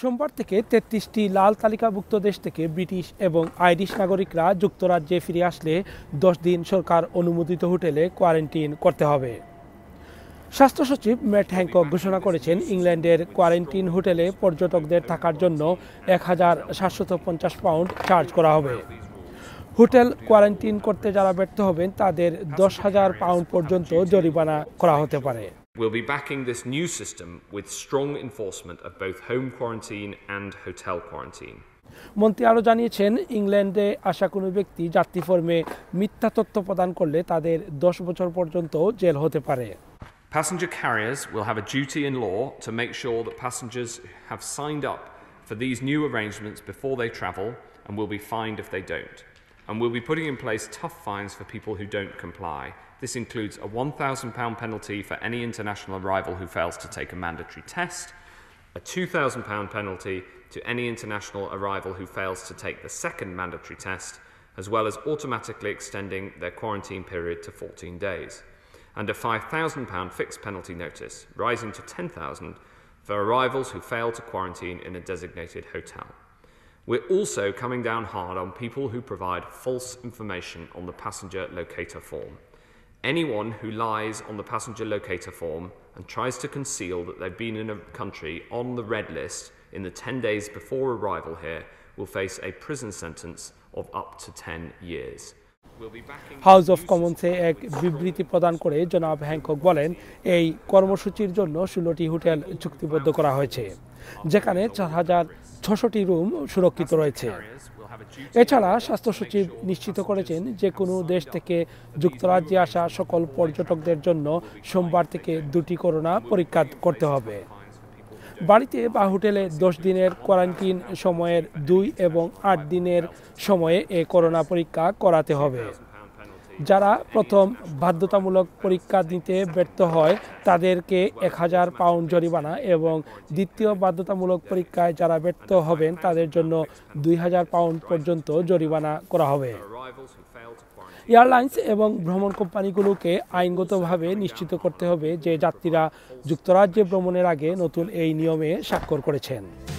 সোমবার থেকে তেত্রিশটি লাল তালিকাভুক্ত দেশ থেকে ব্রিটিশ এবং আইরিশ নাগরিকরা যুক্তরাজ্যে ফিরে আসলে দশ দিন সরকার অনুমোদিত হোটেলে কোয়ারেন্টিন করতে হবে স্বাস্থ্য সচিব ম্যাট হ্যাঙ্ক ঘোষণা করেছেন ইংল্যান্ডের কোয়ারেন্টিন হোটেলে পর্যটকদের থাকার জন্য এক হাজার সাতশত পঞ্চাশ পাউন্ড চার্জ করা হবে হোটেল কোয়ারেন্টিন করতে যারা ব্যর্থ হবেন তাদের দশ হাজার পাউন্ড পর্যন্ত জরিমানা করা হতে পারে We'll be backing this new system with strong enforcement of both home quarantine and hotel quarantine. মন্ত্রী আরও জানিয়েছেন ইংল্যান্ডে আসা কোনো ব্যক্তি যাত্রী ফর্মে মিথ্যা তথ্য প্রদান করলে তাদের দশ বছর পর্যন্ত জেল হতে পারে Passenger carriers will have a duty in law to make sure that passengers have signed up for these new arrangements before they travel and will be fined if they don't. and we'll be putting in place tough fines for people who don't comply. This includes a £1,000 penalty for any international arrival who fails to take a mandatory test, a £2,000 penalty to any international arrival who fails to take the second mandatory test, as well as automatically extending their quarantine period to 14 days, and a £5,000 fixed penalty notice, rising to £10,000 for arrivals who fail to quarantine in a designated hotel. We're also coming down hard on people who provide false information on the passenger locator form. Anyone who lies on the passenger locator form and tries to conceal that they've been in a country on the red list in the 10 days before arrival here will face a prison sentence of up to 10 years. House of কমন্সে এক বিবৃতি প্রদান করে জনাব Hancock বলেন এই কর্মসূচির জন্য ষোলোটি হোটেল চুক্তিবদ্ধ করা হয়েছে যেখানে চার হাজার ছশোটি রুম সুরক্ষিত রয়েছে এছাড়া স্বাস্থ্য সচিব নিশ্চিত করেছেন যে কোনো দেশ থেকে যুক্তরাজ্যে আসা সকল পর্যটকদের জন্য সোমবার থেকে দুটি করোনা পরীক্ষা করতে হবে বাড়িতে বা হোটেলে দশ দিনের কোয়ারেন্টিন সময়ের দুই এবং আট দিনের সময়ে এ করোনা পরীক্ষা করাতে হবে যারা প্রথম বাধ্যতামূলক পরীক্ষা দিতে ব্যর্থ হয় তাদেরকে এক হাজার পাউন্ড জরিমানা এবং দ্বিতীয় বাধ্যতামূলক পরীক্ষায় যারা ব্যর্থ হবেন তাদের জন্য দুই হাজার পাউন্ড পর্যন্ত জরিমানা করা হবে এয়ারলাইন্স এবং ভ্রমণ কোম্পানিগুলোকে আইনগতভাবে নিশ্চিত করতে হবে যে যাত্রীরা যুক্তরাজ্যে ভ্রমণের আগে নতুন এই নিয়মে স্বাক্ষর করেছেন